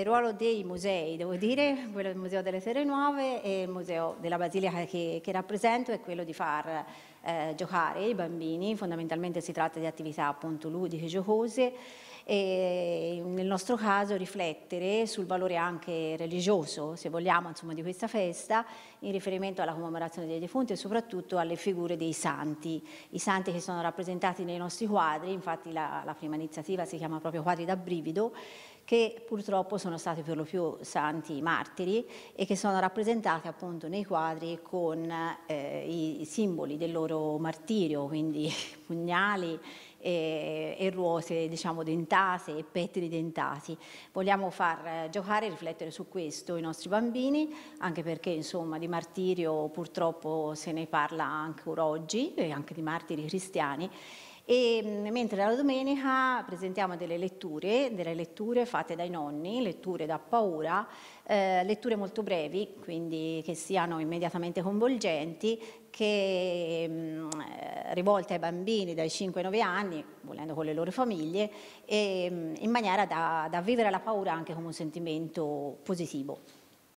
Il ruolo dei musei, devo dire, quello del Museo delle Terre Nuove e il Museo della Basilica che, che rappresento è quello di far eh, giocare i bambini, fondamentalmente si tratta di attività appunto ludiche, giocose, e nel nostro caso riflettere sul valore anche religioso, se vogliamo, insomma, di questa festa in riferimento alla commemorazione dei defunti e soprattutto alle figure dei santi, i santi che sono rappresentati nei nostri quadri, infatti la, la prima iniziativa si chiama proprio Quadri da brivido, che purtroppo sono stati per lo più santi martiri e che sono rappresentati appunto nei quadri con eh, i simboli del loro martirio, quindi pugnali e, e ruose diciamo, dentate e pettini dentati. Vogliamo far eh, giocare e riflettere su questo i nostri bambini, anche perché insomma, di martirio purtroppo se ne parla ancora oggi, e anche di martiri cristiani, e, mm, mentre la domenica presentiamo delle letture, delle letture fatte dai nonni, letture da paura, eh, letture molto brevi, quindi che siano immediatamente coinvolgenti, che mh, mm, eh, rivolte ai bambini dai 5 ai 9 anni, volendo con le loro famiglie, e, mh, mm, in maniera da, da vivere la paura anche come un sentimento positivo.